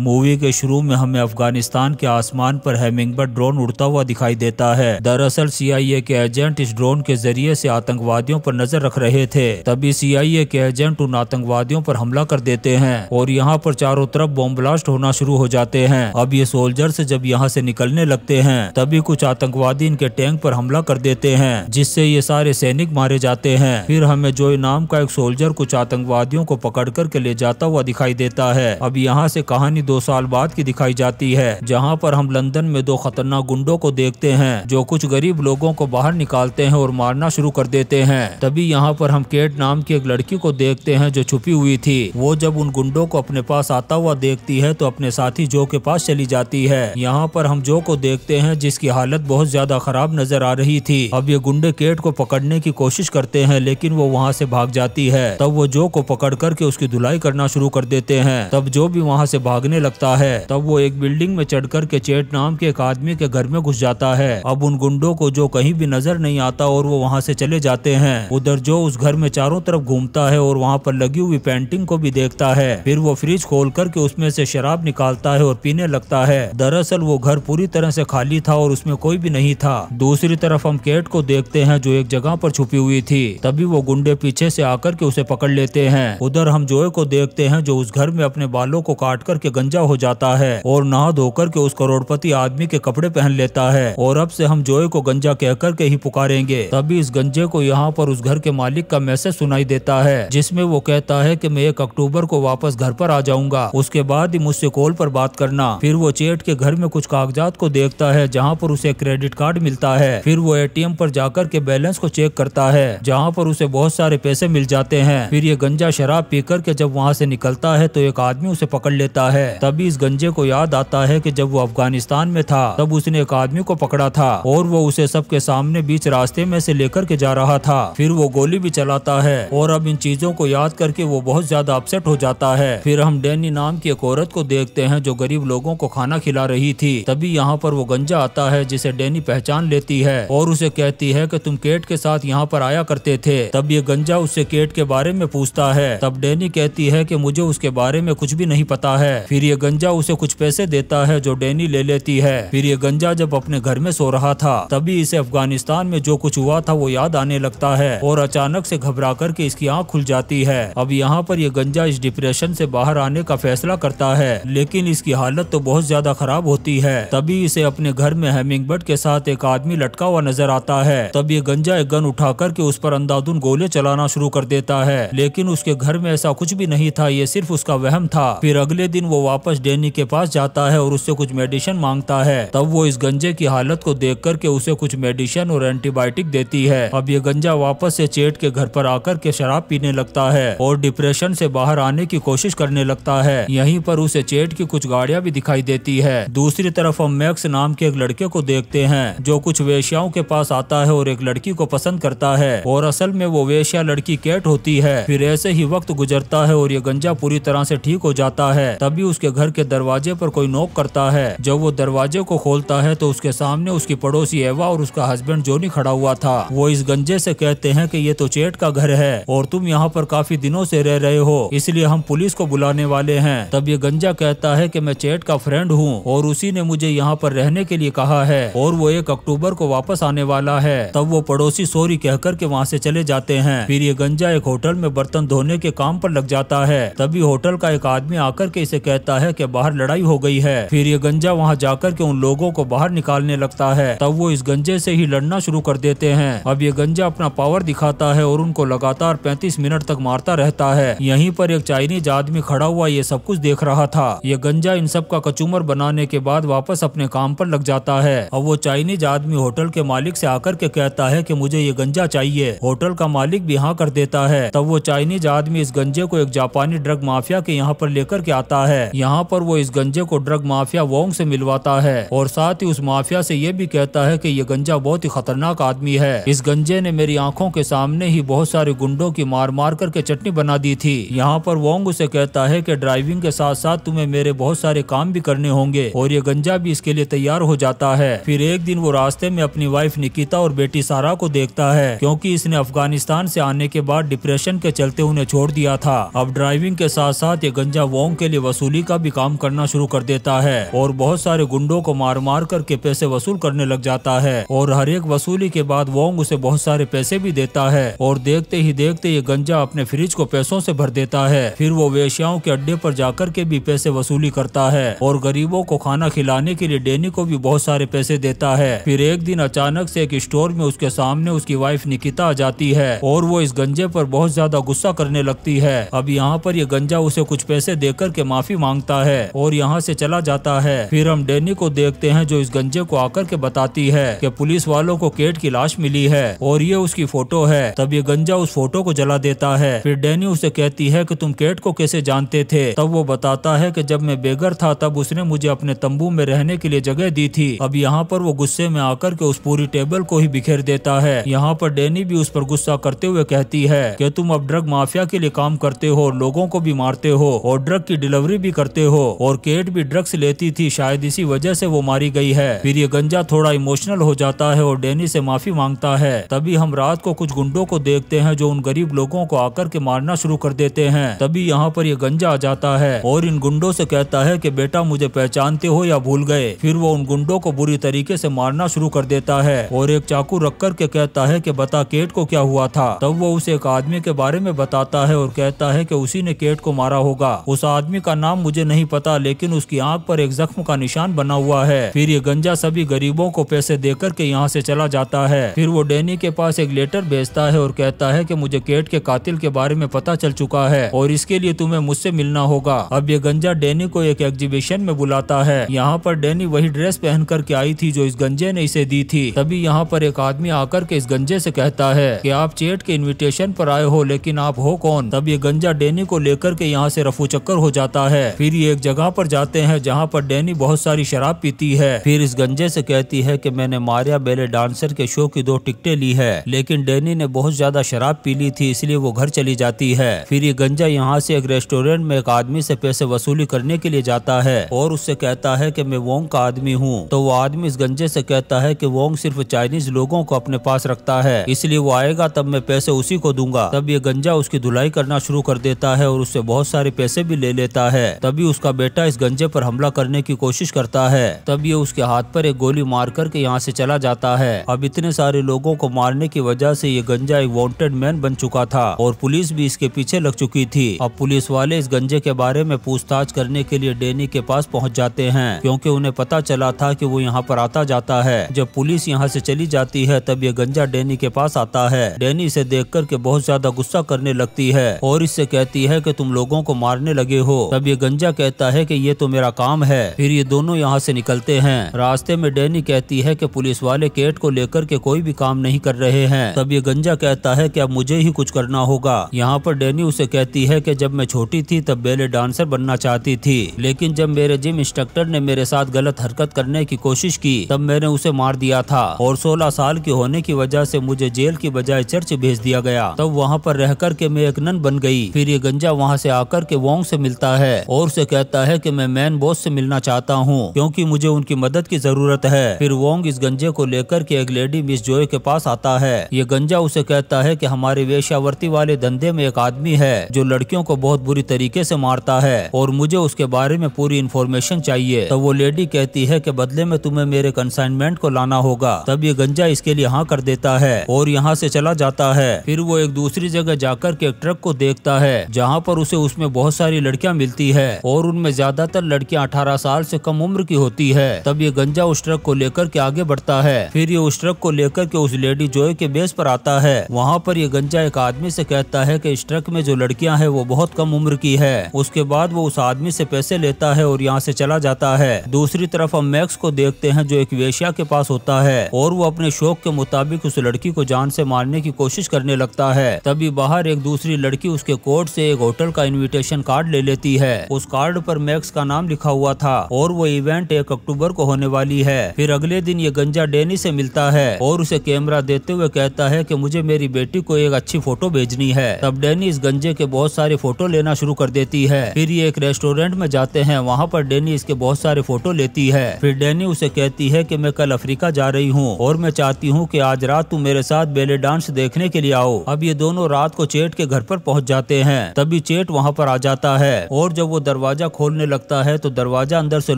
movie के शुरू में हमें अफगानिस्तान के आसमान पर हेमिंगबर्ड ड्रोन उड़ता हुआ दिखाई देता है दरअसल सीआईए के एजेंट इस ड्रोन के जरिए से आतंकवादियों पर नजर रख रहे थे तभी सीआईए के एजेंट उन आतंकवादियों पर हमला कर देते हैं और यहाँ पर चारों तरफ बॉम्ब ब्लास्ट होना शुरू हो जाते हैं अब ये सोल्जर्स जब यहाँ से निकलने लगते है तभी कुछ आतंकवादी इनके टैंक पर हमला कर देते हैं जिससे ये सारे सैनिक मारे जाते हैं फिर हमें जो नाम का एक सोल्जर कुछ आतंकवादियों को पकड़ करके ले जाता हुआ दिखाई देता है अब यहाँ से कहानी कहानी दो साल बाद की दिखाई जाती है जहाँ पर हम लंदन में दो खतरनाक गुंडों को देखते हैं जो कुछ गरीब लोगों को बाहर निकालते हैं और मारना शुरू कर देते हैं तभी यहाँ पर हम केट नाम की एक लड़की को देखते हैं जो छुपी हुई थी वो जब उन गुंडों को अपने पास आता हुआ देखती है तो अपने साथी जो के पास चली जाती है यहाँ पर हम जो को देखते हैं जिसकी हालत बहुत ज्यादा खराब नजर आ रही थी अब ये गुंडे केट को पकड़ने की कोशिश करते हैं लेकिन वो वहाँ से भाग जाती है तब वो जो को पकड़ करके उसकी धुलाई करना शुरू कर देते हैं तब जो भी वहाँ से भागने देखने लगता है तब वो एक बिल्डिंग में चढ़कर के चेट नाम के एक आदमी के घर में घुस जाता है अब उन गुंडों को जो कहीं भी नजर नहीं आता और वो वहाँ से चले जाते हैं उधर जो उस घर में चारों तरफ घूमता है और वहाँ पर लगी हुई पेंटिंग को भी देखता है फिर वो फ्रिज खोल करके उसमें से शराब निकालता है और पीने लगता है दरअसल वो घर पूरी तरह से खाली था और उसमें कोई भी नहीं था दूसरी तरफ हम केट को देखते हैं जो एक जगह पर छुपी हुई थी तभी वो गुंडे पीछे से आकर के उसे पकड़ लेते हैं उधर हम जोए को देखते हैं जो उस घर में अपने बालों को काट करके गंजा हो जाता है और नहा धोकर के उस करोड़पति आदमी के कपड़े पहन लेता है और अब से हम जोए को गंजा कहकर के ही पुकारेंगे तभी इस गंजे को यहाँ पर उस घर के मालिक का मैसेज सुनाई देता है जिसमे वो कहता है की मैं एक अक्टूबर को वापस घर पर आ जाऊंगा उसके बाद ही मुझसे कॉल पर बात करना फिर वो चेट के घर में कुछ कागजात को देखता है जहाँ पर उसे क्रेडिट कार्ड मिलता है फिर वो एटीएम पर जाकर के बैलेंस को चेक करता है जहाँ पर उसे बहुत सारे पैसे मिल जाते हैं फिर ये गंजा शराब पीकर के जब वहाँ से निकलता है तो एक आदमी उसे पकड़ लेता है तभी इस गंजे को याद आता है कि जब वो अफगानिस्तान में था तब उसने एक आदमी को पकड़ा था और वो उसे सबके सामने बीच रास्ते में से लेकर के जा रहा था फिर वो गोली भी चलाता है और अब इन चीजों को याद करके वो बहुत ज्यादा अपसेट हो जाता है फिर हम डेनी नाम की एक औरत को देखते हैं जो गरीब लोगों को खाना खिला रही थी तभी यहाँ पर वो गंजा आता है जिसे डैनी पहचान लेती है और उसे कहती है कि तुम केट के साथ यहाँ पर आया करते थे तब ये गंजा उससे केट के बारे में पूछता है तब डैनी कहती है की मुझे उसके बारे में कुछ भी नहीं पता है फिर फिर ये गंजा उसे कुछ पैसे देता है जो डैनी ले लेती है फिर ये गंजा जब अपने घर में सो रहा था तभी इसे अफगानिस्तान में जो कुछ हुआ था वो याद आने लगता है और अचानक से घबरा करके इसकी आँख खुल जाती है अब यहाँ पर यह गंजा इस डिप्रेशन से बाहर आने का फैसला करता है लेकिन इसकी हालत तो बहुत ज्यादा खराब होती है तभी इसे अपने घर में बर्ड के साथ एक आदमी लटका हुआ नजर आता है तब ये गंजा एक गन उठा करके उस पर अंधाधुन गोले चलाना शुरू कर देता है लेकिन उसके घर में ऐसा कुछ भी नहीं था ये सिर्फ उसका वहम था फिर अगले दिन वो वापस डेनी के पास जाता है और उससे कुछ मेडिसिन मांगता है तब वो इस गंजे की हालत को देख करके उसे कुछ मेडिसिन और एंटीबायोटिक देती है अब ये गंजा वापस से चेट के घर पर आकर के शराब पीने लगता है और डिप्रेशन से बाहर आने की कोशिश करने लगता है यही पर उसे चेट की कुछ गाड़िया भी दिखाई देती है दूसरी तरफ हम मैक्स नाम के एक लड़के को देखते हैं जो कुछ वेश्याओं के पास आता है और एक लड़की को पसंद करता है और असल में वो वेश्या लड़की कैट होती है फिर ऐसे ही वक्त गुजरता है और ये गंजा पूरी तरह से ठीक हो जाता है तभी उसके उसके घर के दरवाजे पर कोई नोक करता है जब वो दरवाजे को खोलता है तो उसके सामने उसकी पड़ोसी एवा और उसका हस्बैंड जोनी खड़ा हुआ था वो इस गंजे से कहते हैं कि ये तो चेट का घर है और तुम यहाँ पर काफी दिनों से रह रहे हो इसलिए हम पुलिस को बुलाने वाले हैं तब ये गंजा कहता है कि मैं चेट का फ्रेंड हूँ और उसी ने मुझे यहाँ पर रहने के लिए कहा है और वो एक अक्टूबर को वापस आने वाला है तब वो पड़ोसी सॉरी कहकर के वहाँ से चले जाते हैं फिर ये गंजा एक होटल में बर्तन धोने के काम पर लग जाता है तभी होटल का एक आदमी आकर के इसे कहता देता है कि बाहर लड़ाई हो गई है फिर ये गंजा वहाँ जाकर के उन लोगों को बाहर निकालने लगता है तब वो इस गंजे से ही लड़ना शुरू कर देते हैं अब ये गंजा अपना पावर दिखाता है और उनको लगातार पैंतीस मिनट तक मारता रहता है यहीं पर एक चाइनीज आदमी खड़ा हुआ ये सब कुछ देख रहा था ये गंजा इन सब का कचूमर बनाने के बाद वापस अपने काम पर लग जाता है और वो चाइनीज आदमी होटल के मालिक से आकर के कहता है कि मुझे ये गंजा चाहिए होटल का मालिक भी हाँ कर देता है तब वो चाइनीज आदमी इस गंजे को एक जापानी ड्रग माफिया के यहाँ पर लेकर के आता है यहाँ पर वो इस गंजे को ड्रग माफिया वोंग से मिलवाता है और साथ ही उस माफिया से ये भी कहता है कि ये गंजा बहुत ही खतरनाक आदमी है इस गंजे ने मेरी आंखों के सामने ही बहुत सारे गुंडों की मार मार करके चटनी बना दी थी यहाँ पर वोंग उसे कहता है की ड्राइविंग के साथ साथ तुम्हें मेरे बहुत सारे काम भी करने होंगे और ये गंजा भी इसके लिए तैयार हो जाता है फिर एक दिन वो रास्ते में अपनी वाइफ निकिता और बेटी सारा को देखता है क्योंकि इसने अफगानिस्तान से आने के बाद डिप्रेशन के चलते उन्हें छोड़ दिया था अब ड्राइविंग के साथ साथ ये गंजा वोंग के लिए वसूली चोरी का भी काम करना शुरू कर देता है और बहुत सारे गुंडों को मार मार करके पैसे वसूल करने लग जाता है और हर एक वसूली के बाद वोंग उसे बहुत सारे पैसे भी देता है और देखते ही देखते ये गंजा अपने फ्रिज को पैसों से भर देता है फिर वो वेश्याओं के अड्डे पर जाकर के भी पैसे वसूली करता है और गरीबों को खाना खिलाने के लिए डेनी को भी बहुत सारे पैसे देता है फिर एक दिन अचानक से एक स्टोर में उसके सामने उसकी वाइफ निकिता आ जाती है और वो इस गंजे पर बहुत ज्यादा गुस्सा करने लगती है अब यहाँ पर ये गंजा उसे कुछ पैसे देकर के माफी मांग मांगता है और यहाँ से चला जाता है फिर हम डेनी को देखते हैं जो इस गंजे को आकर के बताती है कि पुलिस वालों को केट की लाश मिली है और ये उसकी फोटो है तब ये गंजा उस फोटो को जला देता है फिर डेनी उसे कहती है की तुम केट को कैसे जानते थे तब वो बताता है की जब मैं बेगर था तब उसने मुझे अपने तम्बू में रहने के लिए जगह दी थी अब यहाँ पर वो गुस्से में आकर के उस पूरी टेबल को ही बिखेर देता है यहाँ पर डेनी भी उस पर गुस्सा करते हुए कहती है कि तुम अब ड्रग माफिया के लिए काम करते हो लोगों को भी मारते हो और ड्रग की डिलीवरी भी कर करते हो और केट भी ड्रग्स लेती थी शायद इसी वजह से वो मारी गई है फिर ये गंजा थोड़ा इमोशनल हो जाता है और डेनी से माफी मांगता है तभी हम रात को कुछ गुंडों को देखते हैं जो उन गरीब लोगों को आकर के मारना शुरू कर देते हैं तभी यहाँ पर ये गंजा आ जाता है और इन गुंडों से कहता है की बेटा मुझे पहचानते हो या भूल गए फिर वो उन गुंडों को बुरी तरीके से मारना शुरू कर देता है और एक चाकू रख कर के कहता है कि बता केट को क्या हुआ था तब वो उसे एक आदमी के बारे में बताता है और कहता है कि उसी ने केट को मारा होगा उस आदमी का नाम मुझे नहीं पता लेकिन उसकी आंख पर एक जख्म का निशान बना हुआ है फिर ये गंजा सभी गरीबों को पैसे देकर के यहाँ से चला जाता है फिर वो डेनी के पास एक लेटर भेजता है और कहता है की मुझे केट के कातिल के बारे में पता चल चुका है और इसके लिए तुम्हें मुझसे मिलना होगा अब ये गंजा डेनी को एक एग्जीबिशन में बुलाता है यहाँ पर डेनी वही ड्रेस पहन करके आई थी जो इस गंजे ने इसे दी थी तभी यहाँ पर एक आदमी आकर के इस गंजे से कहता है कि आप चेट के इनविटेशन पर आए हो लेकिन आप हो कौन तब ये गंजा डेनी को लेकर के यहाँ से रफू चक्कर हो जाता है फिर ये एक जगह पर जाते हैं जहाँ पर डैनी बहुत सारी शराब पीती है फिर इस गंजे से कहती है कि मैंने मारिया बेले डांसर के शो की दो टिकटें ली है लेकिन डैनी ने बहुत ज्यादा शराब पी ली थी इसलिए वो घर चली जाती है फिर ये गंजा यहाँ से एक रेस्टोरेंट में एक आदमी से पैसे वसूली करने के लिए जाता है और उससे कहता है कि मैं वोंग का आदमी हूँ तो वो आदमी इस गंजे से कहता है कि वोंग सिर्फ चाइनीज लोगों को अपने पास रखता है इसलिए वो आएगा तब मैं पैसे उसी को दूंगा तब ये गंजा उसकी धुलाई करना शुरू कर देता है और उससे बहुत सारे पैसे भी ले लेता है तब तभी उसका बेटा इस गंजे पर हमला करने की कोशिश करता है तब ये उसके हाथ पर एक गोली मार करके यहाँ से चला जाता है अब इतने सारे लोगों को मारने की वजह से ये गंजा एक वांटेड मैन बन चुका था और पुलिस भी इसके पीछे लग चुकी थी अब पुलिस वाले इस गंजे के बारे में पूछताछ करने के लिए डेनी के पास पहुँच जाते हैं क्यूँकी उन्हें पता चला था की वो यहाँ पर आता जाता है जब पुलिस यहाँ ऐसी चली जाती है तब ये गंजा डेनी के पास आता है डेनी इसे देख करके बहुत ज्यादा गुस्सा करने लगती है और इससे कहती है की तुम लोगों को मारने लगे हो तब ये गंजा जीजा कहता है कि ये तो मेरा काम है फिर ये दोनों यहाँ से निकलते हैं रास्ते में डैनी कहती है कि पुलिस वाले केट को लेकर के कोई भी काम नहीं कर रहे हैं तब ये गंजा कहता है कि अब मुझे ही कुछ करना होगा यहाँ पर डैनी उसे कहती है कि जब मैं छोटी थी तब बेले डांसर बनना चाहती थी लेकिन जब मेरे जिम इंस्ट्रक्टर ने मेरे साथ गलत हरकत करने की कोशिश की तब मैंने उसे मार दिया था और सोलह साल की होने की वजह ऐसी मुझे जेल की बजाय चर्च भेज दिया गया तब वहाँ पर रह कर के मैं एक नन बन गई फिर ये गंजा वहाँ से आकर के वोंग से मिलता है और और से कहता है कि मैं मैन बॉस से मिलना चाहता हूँ क्योंकि मुझे उनकी मदद की जरूरत है फिर वोंग इस गंजे को लेकर के एक लेडी मिस जोय के पास आता है ये गंजा उसे कहता है कि हमारे वेशावर्ती वाले धंधे में एक आदमी है जो लड़कियों को बहुत बुरी तरीके से मारता है और मुझे उसके बारे में पूरी इन्फॉर्मेशन चाहिए तो वो लेडी कहती है कि बदले में तुम्हें मेरे कंसाइनमेंट को लाना होगा तब ये गंजा इसके लिए हाँ कर देता है और यहाँ से चला जाता है फिर वो एक दूसरी जगह जाकर के एक ट्रक को देखता है जहाँ पर उसे उसमें बहुत सारी लड़कियाँ मिलती है है और उनमें ज्यादातर लड़कियां 18 साल से कम उम्र की होती है तब ये गंजा उस ट्रक को लेकर के आगे बढ़ता है फिर ये उस ट्रक को लेकर के उस लेडी जोय के बेस पर आता है वहाँ पर ये गंजा एक आदमी से कहता है की इस ट्रक में जो लड़कियाँ है वो बहुत कम उम्र की है उसके बाद वो उस आदमी से पैसे लेता है और यहाँ से चला जाता है दूसरी तरफ हम मैक्स को देखते हैं जो एक वेशिया के पास होता है और वो अपने शौक के मुताबिक उस लड़की को जान से मारने की कोशिश करने लगता है तभी बाहर एक दूसरी लड़की उसके कोर्ट से एक होटल का इनविटेशन कार्ड ले लेती है उस उस कार्ड पर मैक्स का नाम लिखा हुआ था और वो इवेंट एक अक्टूबर को होने वाली है फिर अगले दिन ये गंजा डेनी से मिलता है और उसे कैमरा देते हुए कहता है कि मुझे मेरी बेटी को एक अच्छी फोटो भेजनी है तब डेनी इस गंजे के बहुत सारे फोटो लेना शुरू कर देती है फिर ये एक रेस्टोरेंट में जाते हैं वहाँ पर डेनी इसके बहुत सारे फोटो लेती है फिर डेनी उसे कहती है की मैं कल अफ्रीका जा रही हूँ और मैं चाहती हूँ की आज रात तुम मेरे साथ बेले डांस देखने के लिए आओ अब ये दोनों रात को चेट के घर पर पहुँच जाते हैं तभी चेट वहाँ पर आ जाता है और जब वो दरवाजा खोलने लगता है तो दरवाजा अंदर से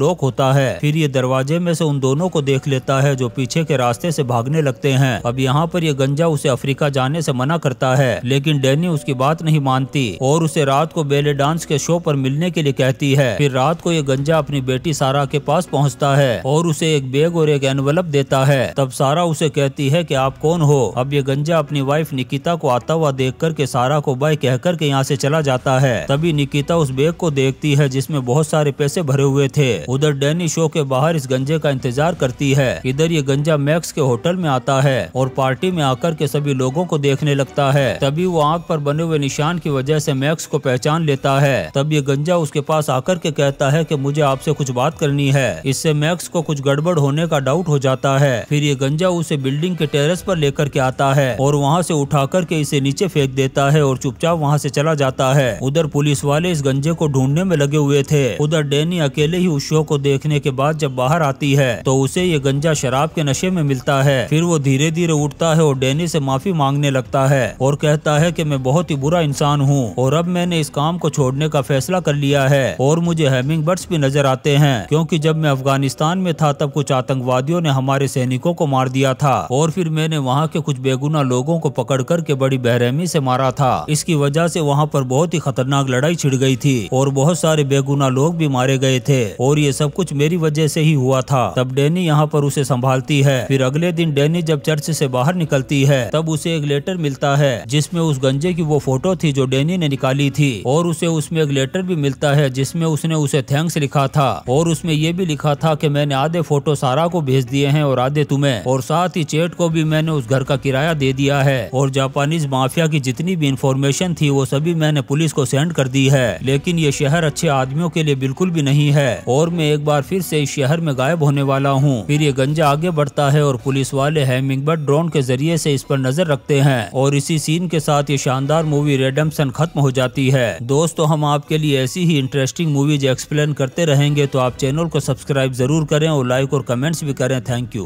लॉक होता है फिर ये दरवाजे में से उन दोनों को देख लेता है जो पीछे के रास्ते से भागने लगते हैं अब यहाँ पर यह गंजा उसे अफ्रीका जाने से मना करता है लेकिन डैनी उसकी बात नहीं मानती और उसे रात को बेले डांस के शो पर मिलने के लिए कहती है फिर रात को ये गंजा अपनी बेटी सारा के पास पहुँचता है और उसे एक बैग और एक एनवलप देता है तब सारा उसे कहती है की आप कौन हो अब ये गंजा अपनी वाइफ निकिता को आता हुआ देख करके सारा को बाय कह करके यहाँ से चला जाता है तभी निकिता उस बैग को देख देखती है जिसमें बहुत सारे पैसे भरे हुए थे उधर डैनी शो के बाहर इस गंजे का इंतजार करती है इधर ये गंजा मैक्स के होटल में आता है और पार्टी में आकर के सभी लोगों को देखने लगता है तभी वो आंख पर बने हुए निशान की वजह से मैक्स को पहचान लेता है तब ये गंजा उसके पास आकर के कहता है कि मुझे आपसे कुछ बात करनी है इससे मैक्स को कुछ गड़बड़ होने का डाउट हो जाता है फिर ये गंजा उसे बिल्डिंग के टेरेस पर लेकर के आता है और वहाँ से उठा करके इसे नीचे फेंक देता है और चुपचाप वहाँ से चला जाता है उधर पुलिस वाले इस गंजे को ढूंढने में में लगे हुए थे उधर डेनी अकेले ही उस शो को देखने के बाद जब बाहर आती है तो उसे ये गंजा शराब के नशे में मिलता है फिर वो धीरे धीरे उठता है और डेनी से माफी मांगने लगता है और कहता है कि मैं बहुत ही बुरा इंसान हूँ और अब मैंने इस काम को छोड़ने का फैसला कर लिया है और मुझे हेमिंग बर्ड्स भी नजर आते हैं क्योंकि जब मैं अफगानिस्तान में था तब कुछ आतंकवादियों ने हमारे सैनिकों को मार दिया था और फिर मैंने वहाँ के कुछ बेगुना लोगों को पकड़ करके बड़ी बहरहमी से मारा था इसकी वजह से वहाँ पर बहुत ही खतरनाक लड़ाई छिड़ गई थी और बहुत सारे बेगुना लोग भी मारे गए थे और ये सब कुछ मेरी वजह से ही हुआ था तब डेनी यहाँ पर उसे संभालती है फिर अगले दिन डेनी जब चर्च से बाहर निकलती है तब उसे एक लेटर मिलता है जिसमें उस गंजे की वो फोटो थी जो डेनी ने निकाली थी और उसे उसमें एक लेटर भी मिलता है जिसमें उसने उसे थैंक्स लिखा था और उसमें ये भी लिखा था कि मैंने आधे फोटो सारा को भेज दिए हैं और आधे तुम्हें और साथ ही चेट को भी मैंने उस घर का किराया दे दिया है और जापानीज माफिया की जितनी भी इंफॉर्मेशन थी वो सभी मैंने पुलिस को सेंड कर दी है लेकिन ये शहर अच्छे आदमियों के लिए बिल्कुल भी नहीं है और मैं एक बार फिर से इस शहर में गायब होने वाला हूँ फिर ये गंजा आगे बढ़ता है और पुलिस वाले बर्ड ड्रोन के जरिए से इस पर नजर रखते हैं और इसी सीन के साथ ये शानदार मूवी रेडम्सन खत्म हो जाती है दोस्तों हम आपके लिए ऐसी ही इंटरेस्टिंग मूवीज एक्सप्लेन करते रहेंगे तो आप चैनल को सब्सक्राइब जरूर करें और लाइक और कमेंट्स भी करें थैंक यू